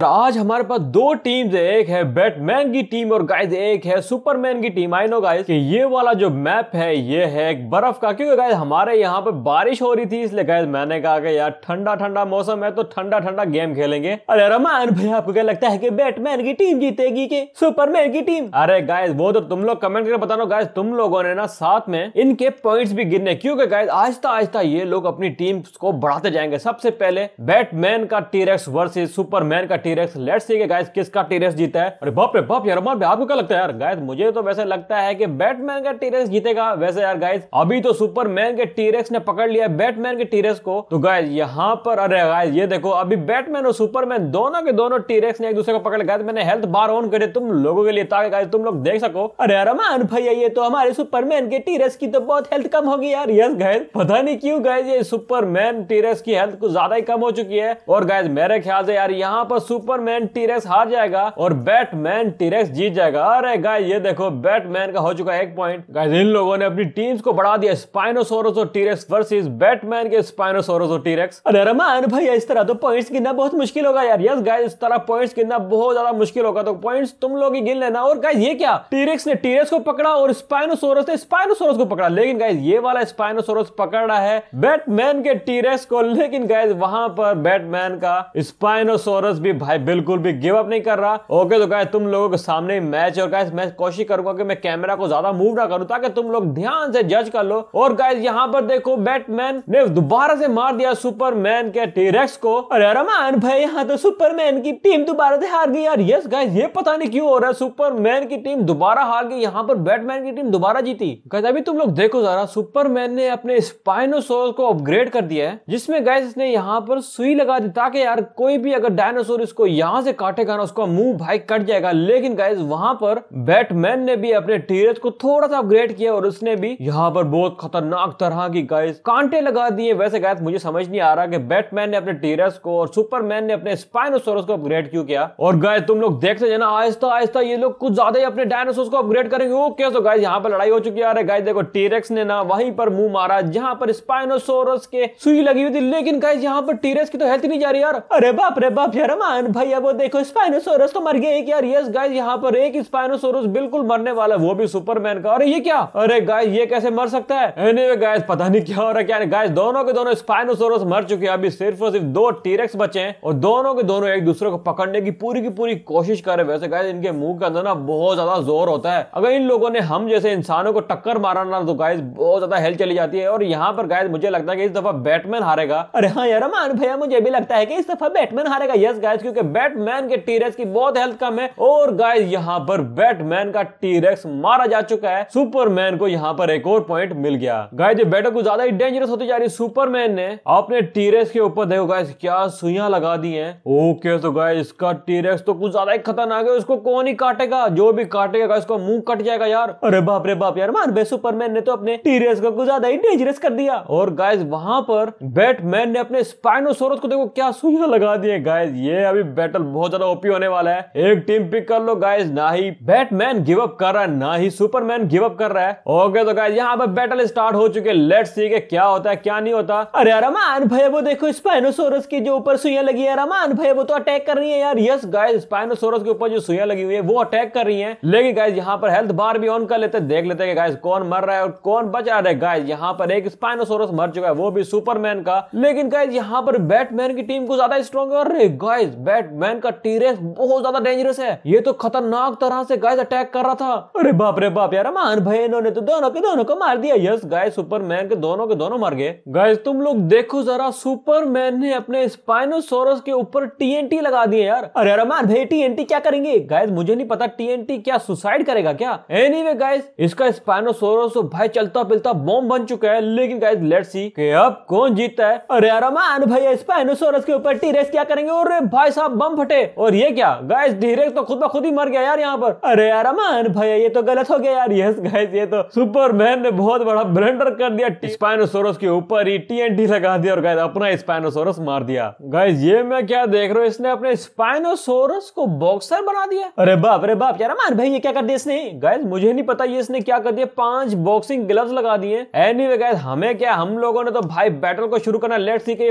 तो आज हमारे पास दो टीम्स है एक है बैटमैन की टीम और गाइस एक है सुपरमैन की टीम आई नो गाइस कि ये वाला जो मैप है ये है एक बर्फ का क्योंकि गाइस हमारे यहाँ पे बारिश हो रही थी इसलिए गाइस मैंने कहा कि यार ठंडा ठंडा मौसम है तो ठंडा ठंडा गेम खेलेंगे अरे रमान भाई आपको क्या लगता है की बैटमैन की टीम जीतेगी की सुपरमैन की टीम अरे गाइज वो तो तुम लोग कमेंट करके बताना गाइज तुम लोगों ने ना साथ में इनके पॉइंट भी गिरने क्योंकि गाइज आहिस्ता आहिस्ता ये लोग अपनी टीम को बढ़ाते जाएंगे सबसे पहले बैटमैन का टीरेक्स वर्सेज सुपरमैन का टीरेक्स लेट्स सी गाइस किसका टीरेक्स जीता है अरे बाप रे बाप यार अमर आपको क्या लगता है यार गाइस मुझे तो वैसे लगता है कि बैटमैन का टीरेक्स जीतेगा वैसे यार गाइस अभी तो सुपरमैन के टीरेक्स ने पकड़ लिया बैटमैन के टीरेक्स को तो गाइस यहाँ पर अरे गाइस ये देखो अभी बैटमैन और सुपरमैन दोनों के दोनों टीरेक्स ने एक दूसरे को पकड़ लिया मैंने हेल्थ बार ऑन करे तुम लोगों के लिए ताकि गाइस तुम लोग देख सको अरे अरमान भैया ये तो हमारे सुपरमैन के टीरेक्स की तो बहुत हेल्थ कम होगी यार यस गाइस पता नहीं क्यों गाइस ये सुपरमैन टीरेक्स की हेल्थ कुछ ज्यादा ही कम हो चुकी है और गाइस मेरे ख्याल से यार यहाँ पर सुपरमैन टीरेक्स हार जाएगा और बैटमैन टीरेक्स जीत जाएगा अरे गाय ये देखो बैटमैन का हो चुका है एक पॉइंट गाय इन लोगों ने अपनी टीम्स को बढ़ा दिया स्पाइनोसोरस और टीरेक्स वर्सेस बैटमैन के स्पाइनोसोरस और टीरेक्स अरे रमान भाई इस तरह तो पॉइंट्स गिनना बहुत मुश्किल होगा यार यस गाइस इस तरह पॉइंट्स गिनना बहुत ज्यादा मुश्किल होगा तो पॉइंट्स तुम लोग ही गिन लेना और गाइस ये क्या टीरेक्स ने टीरेक्स को पकड़ा और स्पाइनोसोरस ने स्पाइनोसोरस को पकड़ा लेकिन गाइस ये वाला स्पाइनोसोरस पकड़ रहा है बैटमैन के टीरेक्स को लेकिन गाइस वहां पर बैटमैन का स्पाइनोसोरस भी भाई बिल्कुल भी गिव अप नहीं कर रहा ओके तो गाय तुम लोगों के सामने मैच और गाय मैं कोशिश करूंगा कि मैं कैमरा को ज्यादा मूव ना करूं ताकि तुम लोग ध्यान से जज कर लो और गाइज यहाँ पर देखो बैटमैन ने दोबारा से मार दिया सुपरमैन के टीरेक्स को अरे रमान भाई यहाँ तो सुपरमैन की टीम दोबारा से हार गई यार यस गाय ये पता नहीं क्यों हो रहा है सुपरमैन की टीम दोबारा हार गई यहाँ पर बैटमैन की टीम दोबारा जीती गाय अभी तुम लोग देखो जरा सुपरमैन ने अपने स्पाइनोसोर को अपग्रेड कर दिया है जिसमें गाय इसने यहाँ पर सुई लगा दी ताकि यार कोई भी अगर डायनासोर इसको को यहां से काटेगा ना उसका मुंह भाई कट जाएगा लेकिन गाइज वहां पर बैटमैन ने भी अपने टीरज को थोड़ा सा अपग्रेड किया और उसने भी यहाँ पर बहुत खतरनाक तरह की गाइज कांटे लगा दिए वैसे गायज मुझे समझ नहीं आ रहा कि बैटमैन ने अपने टीरस को और सुपरमैन ने अपने स्पाइनोसोरस को अपग्रेड क्यों किया और गाय तुम लोग देखते जाना आहिस्ता आहिस्ता ये लोग कुछ ज्यादा ही अपने डायनासोर को अपग्रेड करेंगे ओके तो गाइज यहाँ पर लड़ाई हो चुकी है अरे गाइज देखो टीरेक्स ने ना वहीं पर मुंह मारा जहां पर स्पाइनोसोरस के सुई लगी हुई थी लेकिन गाइज यहाँ पर टीरेक्स की तो हेल्थ नहीं जा रही यार अरे बाप रे बाप यार मान एंड भाई अब देखो स्पाइनोसोरस तो मर गया एक यार यस गाइस यहाँ पर एक स्पाइनोसोरस बिल्कुल मरने वाला है वो भी सुपरमैन का अरे ये क्या अरे गाइस ये कैसे मर सकता है एनीवे गाइस पता नहीं क्या हो रहा क्या गाइस दोनों के दोनों स्पाइनोसोरस मर चुके हैं अभी सिर्फ और सिर्फ दो टीरेक्स बचे हैं और दोनों के दोनों एक दूसरे को पकड़ने की पूरी की पूरी कोशिश कर रहे हैं वैसे गाइस इनके मुंह के अंदर ना बहुत ज्यादा जोर होता है अगर इन लोगों ने हम जैसे इंसानों को टक्कर मारा ना तो गाइस बहुत ज्यादा हेल्थ चली जाती है और यहाँ पर गाइस मुझे लगता है कि इस दफा बैटमैन हारेगा अरे हाँ यार मान भैया मुझे भी लगता है कि इस दफा बैटमैन हारेगा यस गाइस क्योंकि बैटमैन के टीरेक्स की बहुत हेल्थ कम है और गाइस यहाँ पर बैटमैन का टीरेक्स मारा जा चुका है सुपरमैन को यहाँ पर एक और पॉइंट मिल गया गाय जो बैटल को ज्यादा ही डेंजरस होती जा रही सुपरमैन ने अपने टीरेक्स के ऊपर देखो गाय क्या सुइया लगा दी है ओके तो गाय इसका टीरेक्स तो कुछ ज्यादा ही खतरनाक है उसको कौन ही काटेगा जो भी काटेगा इसका मुंह कट जाएगा यार अरे बाप रे बाप यार मान बे सुपरमैन ने तो अपने टीरेस को कुछ ज्यादा ही डेंजरस कर दिया और गाय वहां पर बैटमैन ने अपने स्पाइनोसोरस को देखो क्या सुइया लगा दी है गाय ये अभी भी बैटल बहुत ज्यादा ओपी होने वाला है एक टीम पिक कर लो गाइज ना ही बैटमैन गिव अप कर रहा है ना ही सुपरमैन गिव अप कर रहा है ओके तो गाइज यहाँ पर बैटल स्टार्ट हो चुके लेट्स सी के क्या होता है क्या नहीं होता अरे रमान भाई वो देखो स्पाइनोसोरस की जो ऊपर सुइया लगी है रमान भाई वो तो अटैक कर रही है यार यस गाइज स्पाइनोसोरस के ऊपर जो सुइया लगी हुई है वो अटैक कर रही है लेकिन गाइज यहाँ पर हेल्थ बार भी ऑन कर लेते देख लेते हैं गाइज कौन मर रहा है और कौन बच रहा है गाइज यहाँ पर एक स्पाइनोसोरस मर चुका है वो भी सुपरमैन का लेकिन गाइज यहाँ पर बैटमैन की टीम को ज्यादा स्ट्रॉन्ग है और गाइज बैटमैन का टीरेक्स बहुत ज्यादा डेंजरस है ये तो खतरनाक तरह से गाइस अटैक कर रहा था अरे बाप रे बाप यार मान भाई इन्होंने तो दोनों के दोनों को मार दिया यस गाइस सुपरमैन के दोनों के दोनों मर गए गाइस तुम लोग देखो जरा सुपरमैन ने अपने स्पाइनोसोरस के ऊपर टीएनटी लगा दिए यार अरे यार मान भाई टीएनटी क्या करेंगे गाइस मुझे नहीं पता टीएनटी क्या सुसाइड करेगा क्या एनीवे anyway, गाइस इसका स्पाइनोसोरस तो भाई चलता पिलता बॉम्ब बन चुका है लेकिन गाइस लेट्स सी कि अब कौन जीतता है अरे यार मान भाई स्पाइनोसोरस के ऊपर टीरेस क्या करेंगे अरे भाई साहब बम फटे और ये क्या गैस धीरे तो खुद ब खुद ही मर गया यार यहाँ पर अरे यार अमन भैया ये तो गलत हो गया यार यस गैस ये तो सुपरमैन ने बहुत बड़ा ब्लंडर कर दिया स्पाइनोसोरस के ऊपर ही टीएनटी लगा दिया और गैस अपना स्पाइनोसोरस मार दिया गैस ये मैं क्या देख रहा हूँ इसने अपने स्पाइनोसोरस को बॉक्सर बना दिया अरे बाप अरे बाप यार अमन भाई ये क्या कर दिया इसने गैस मुझे नहीं पता ये इसने क्या कर दिया पांच बॉक्सिंग ग्लव्स लगा दिए एनी वे गैस हमें क्या हम लोगों ने तो भाई बैटल को शुरू करना लेट सी के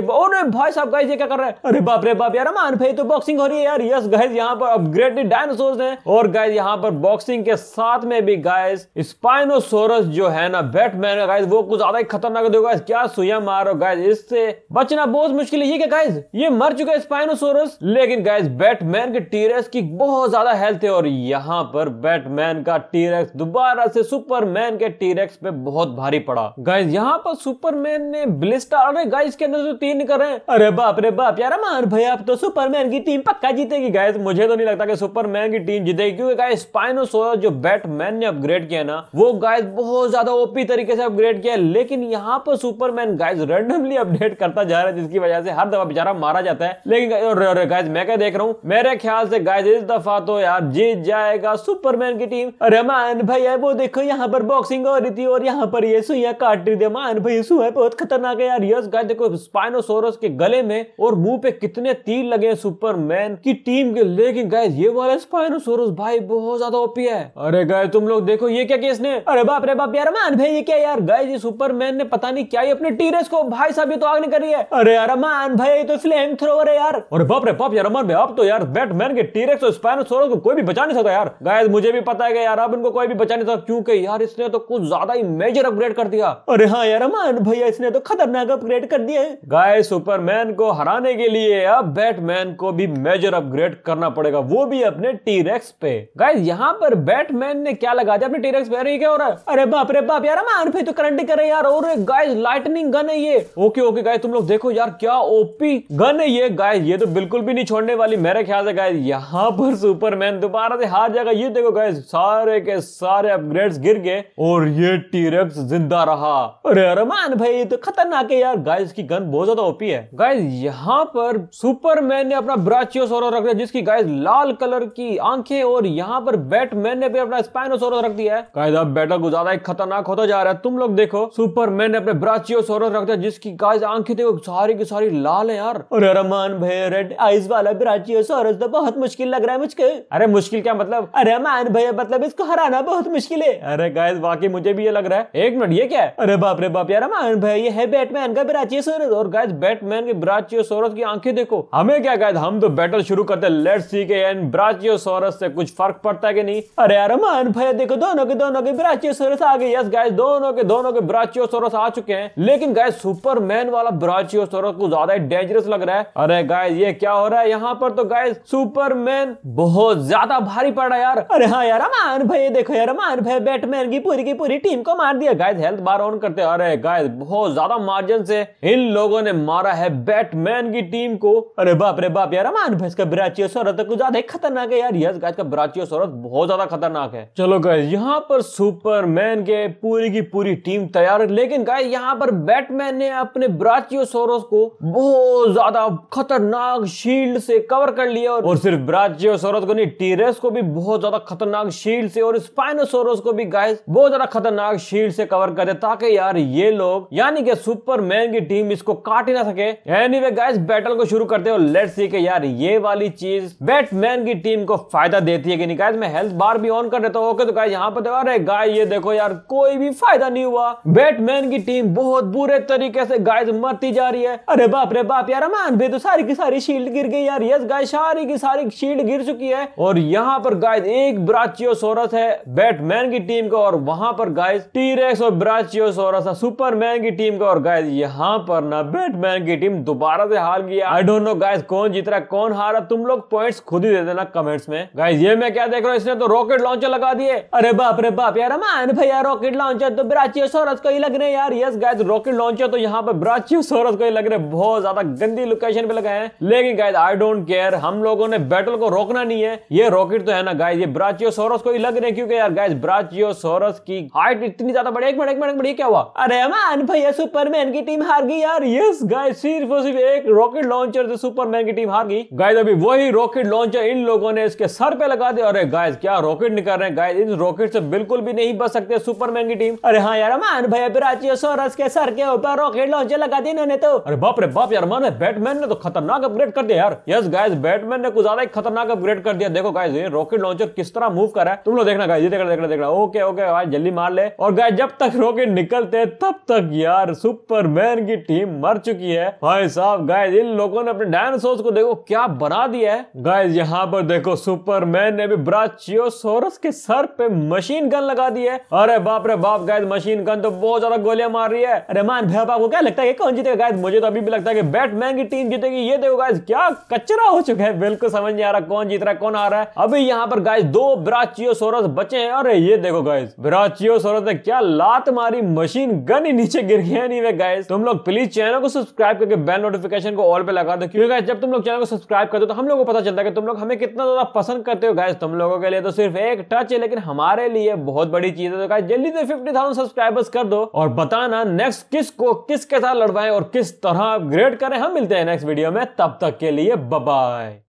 भाई साहब गैस ये क्या कर रहे हैं अरे बाप रे बाप यार अमान भाई तो बॉक्सिंग हो रही है यार यस गाइस यहाँ पर अपग्रेडेड डायनासोर हैं और गाइस यहाँ पर बॉक्सिंग के साथ में भी गाइस स्पाइनोसोरस जो है ना बैटमैन गाइस वो कुछ ज्यादा ही खतरनाक दो गाइस क्या सुया मारो गाइस इससे बचना बहुत मुश्किल है ये क्या गाइस ये मर चुका है स्पाइनोसोरस लेकिन गाइस बैटमैन के टीरेक्स की बहुत ज्यादा हेल्थ है और यहाँ पर बैटमैन का टीरेक्स दोबारा से सुपरमैन के टीरेक्स पे बहुत भारी पड़ा गाइस यहाँ पर सुपरमैन ने ब्लिस्टर अरे गाइस के अंदर तो तीन कर रहे हैं अरे बाप रे बाप यार मार भाई आप तो सुपरमैन सुपरमैन की टीम पक्का जीतेगी गाय मुझे तो नहीं लगता कि सुपरमैन की टीम जीतेगी क्योंकि गाइस स्पाइनोसोरा जो बैटमैन ने अपग्रेड किया ना वो गाइस बहुत ज्यादा ओपी तरीके से अपग्रेड किया लेकिन यहाँ पर सुपरमैन गाइस रेंडमली अपडेट करता जा रहा है जिसकी वजह से हर दफा बेचारा मारा जाता है लेकिन गाइस मैं क्या देख रहा हूँ मेरे ख्याल से गाइस इस दफा तो यार जीत जाएगा सुपरमैन की टीम अरे मान भाई है वो देखो यहाँ पर बॉक्सिंग हो रही थी और यहाँ पर ये सुइया काट रही थी मान भाई सु बहुत खतरनाक है यार यस गाय देखो स्पाइनोसोरस के गले में और मुंह पे कितने तीर लगे हैं सुपरमैन की टीम के लेकिन गाय ये वाला स्पाइनोसोरस भाई बहुत ज्यादा ओपी है अरे गाय तुम लोग देखो ये क्या केस ने अरे बाप रे बाप यार मान भाई ये क्या यार गाय ये सुपरमैन ने पता नहीं क्या ये अपने टीरेस को भाई साहब ये तो आग निकल करी है अरे यार मान भाई तो फ्लेम थ्रोवर है यार अरे बाप रे बाप यार मान भाई अब तो यार बैटमैन के टीरेक्स और स्पाइनोसोरस को कोई भी बचा नहीं सकता यार गाय मुझे भी पता है यार अब इनको कोई भी बचा नहीं सकता क्योंकि यार इसने तो कुछ ज्यादा ही मेजर अपग्रेड कर दिया अरे हाँ यार मान भैया इसने तो खतरनाक अपग्रेड कर दिया है गाय सुपरमैन को हराने के लिए अब बैटमैन को को भी मेजर अपग्रेड करना पड़ेगा वो भी अपने टीरेक्स पे गाइज यहाँ पर बैटमैन ने क्या लगा दिया अपने टीरेक्स पे अरे क्या हो रहा है अरे बाप रे बाप यार मान भाई तो करंट कर रहे यार और गाइज लाइटनिंग गन है ये ओके ओके गाइज तुम लोग देखो यार क्या ओपी गन है ये गाइज ये तो बिल्कुल भी नहीं छोड़ने वाली मेरे ख्याल से गाइज यहाँ पर सुपरमैन दोबारा से हार जाएगा ये देखो गाइज सारे के सारे अपग्रेड गिर गए और ये टीरेक्स जिंदा रहा अरे अरे मान भाई ये तो खतरनाक है यार गाइज की गन बहुत ज्यादा ओपी है गाइज यहाँ पर सुपरमैन ने अपना ब्राचियोसोरस रख दिया जिसकी गाइस लाल कलर की आंखें और यहाँ पर बैटमैन ने भी अपना स्पाइनोसोरस रख दिया है गाइस अब बैटल को ज्यादा ही खतरनाक होता जा रहा है तुम लोग देखो सुपरमैन ने अपने ब्राचियोसोरस रख दिया जिसकी गाइस आंखें देखो सारी की सारी लाल है यार अरे रमान भैया रेड आइज वाला ब्राचियोसोरस तो बहुत मुश्किल लग रहा है मुझके अरे मुश्किल क्या मतलब अरे मान भैया मतलब इसको हराना बहुत मुश्किल है अरे गाइस बाकी मुझे भी ये लग रहा है एक मिनट ये क्या है अरे बाप रे बाप यार रमान भैया ये है बैटमैन का ब्राचियोसोरस और गाइस बैटमैन के ब्राचियोसोरस की आंखें देखो हमें क्या गाइस शायद हम तो बैटल शुरू करते लेट सी के एन ब्राचियोसोरस से कुछ फर्क पड़ता है कि नहीं अरे यार मान भैया देखो दोनों के दोनों के ब्राचियोसोरस आ गए यस गाइस दोनों के दोनों के ब्राचियोसोरस आ चुके हैं लेकिन गाइस सुपरमैन वाला ब्राचियोसोरस को ज्यादा ही डेंजरस लग रहा है अरे गाइस ये क्या हो रहा है यहाँ पर तो गाइस सुपरमैन बहुत ज्यादा भारी पड़ रहा है यार अरे हाँ यार मान भैया देखो यार मान भैया बैटमैन की पूरी की पूरी टीम को मार दिया गाइस हेल्थ बार ऑन करते अरे गाइस बहुत ज्यादा मार्जिन से इन लोगों ने मारा है बैटमैन की टीम को अरे बाप रे बाप आप यार मान भैंस का ब्राचियोसोरस तो कुछ ज्यादा ही खतरनाक है यार यस गाइस का ब्राचियोसोरस बहुत ज्यादा खतरनाक है चलो गाइस यहाँ पर सुपरमैन के पूरी की पूरी टीम तैयार है लेकिन गाइस यहाँ पर बैटमैन ने अपने ब्राचियोसोरस को बहुत ज्यादा खतरनाक शील्ड से कवर कर लिया और और सिर्फ ब्राचियोसोरस को नहीं टीरेस को भी बहुत ज्यादा खतरनाक शील्ड से और स्पाइनोसोरस को भी गाइस बहुत ज्यादा खतरनाक शील्ड से कवर कर दिया ताकि यार ये लोग यानी कि सुपरमैन की टीम इसको काट ही ना सके एनीवे गाइस बैटल को शुरू करते हो लेट्स सी कि यार ये वाली चीज बैटमैन की टीम को फायदा देती है कि नहीं मैं हेल्थ बार भी ऑन कर देता हूँ ओके तो गाइज यहाँ पर देखो तो अरे गाय ये देखो यार कोई भी फायदा नहीं हुआ बैटमैन की टीम बहुत बुरे तरीके से गाइज मरती जा रही है अरे बाप रे बाप यार मान भी तो सारी की सारी शील्ड गिर गई यार यस गाय सारी की सारी शील्ड गिर चुकी है और यहाँ पर गाय एक ब्राचियोसोरस है बैटमैन की टीम का और वहां पर गाइज टीरेक्स और ब्राचियोसोरस है सुपरमैन की टीम का और गाइज यहाँ पर ना बैटमैन की टीम दोबारा से हार गया आई डोंट नो गाइज कौन जीत तरह कौन हारा तुम लोग पॉइंट्स खुद ही दे देना कमेंट्स में गाइज ये मैं क्या देख रहा हूँ इसने तो रॉकेट लॉन्चर लगा दिए अरे बाप रे बाप यार मान भैया रॉकेट लॉन्चर तो ब्राची ब्राचियोसोरस को ही लग रहे यार यस गाइज रॉकेट लॉन्चर तो यहाँ पर ब्राचियोसोरस को ही लग रहे बहुत ज्यादा गंदी लोकेशन पे लगाए हैं लेकिन गाइज आई डोंट केयर हम लोगों ने बैटल को रोकना नहीं है ये रॉकेट तो है ना गाइज ये ब्राची ब्राचियोसोरस को ही लग रहे क्योंकि यार गाइज ब्राची ब्राचियोसोरस की हाइट इतनी ज्यादा बड़ी एक मिनट एक मिनट बड़ी क्या हुआ अरे मान भैया सुपरमैन की टीम हार गई यार यस गाइज सिर्फ और सिर्फ एक रॉकेट लॉन्चर से सुपरमैन की टीम गई गाइस अभी वही रॉकेट लॉन्चर इन लोगों ने इसके सर पे लगा दिया अरे गाइस क्या रॉकेट निकल रहे हैं गाइस इस रॉकेट से बिल्कुल भी नहीं बच सकते सुपर महंगी टीम अरे हाँ यार मान भाई सोरस के सर के ऊपर रॉकेट लॉन्चर लगा दी इन्होंने तो अरे बाप रे बाप यार मान बैटमैन ने तो खतरनाक अपग्रेड कर दिया यार यस गायस बैटमैन ने कुछ ज्यादा ही खतरनाक अपग्रेड कर दिया देखो गाइस ये रॉकेट लॉन्चर किस तरह मूव कर रहा है तुम लोग देखना गाय ये देखना देखना देखना ओके ओके भाई जल्दी मार ले और गाय जब तक रॉकेट निकलते तब तक यार सुपरमैन की टीम मर चुकी है भाई साहब गाय इन लोगों ने अपने डायनासोर को देखो हो क्या बना दिया है गाइस यहाँ पर देखो सुपरमैन ने भी ब्राचियोसोरस के सर पे मशीन गन लगा दी है अरे बाप रे बाप गाइस मशीन गन तो बहुत ज्यादा गोलियां मार रही है अरे मान भैया को क्या लगता है कौन जीतेगा गाइस मुझे तो अभी भी लगता है कि बैटमैन की टीम जीतेगी ये देखो गाइस क्या कचरा हो चुका है बिल्कुल समझ नहीं आ रहा कौन जीत रहा है कौन आ रहा है अभी यहाँ पर गाइस दो ब्राचियोसोरस बचे हैं अरे ये देखो गाइस ब्राचियोसोरस ने क्या लात मारी मशीन गन ही नीचे गिर गया नहीं वे गाइस तुम लोग प्लीज चैनल को सब्सक्राइब करके बेल नोटिफिकेशन को ऑल पे लगा दो क्योंकि जब तुम लोग चैनल चैनल को सब्सक्राइब कर दो तो हम लोगों को पता चलता है कि तुम लोग हमें कितना ज़्यादा पसंद करते हो गाइज तुम लोगों के लिए तो सिर्फ एक टच है लेकिन हमारे लिए बहुत बड़ी चीज़ है तो गाइज जल्दी से फिफ्टी थाउजेंड सब्सक्राइबर्स कर दो और बताना नेक्स्ट किस को किसके साथ लड़वाएं और किस तरह अपग्रेड करें हम मिलते हैं नेक्स्ट वीडियो में तब तक के लिए बाय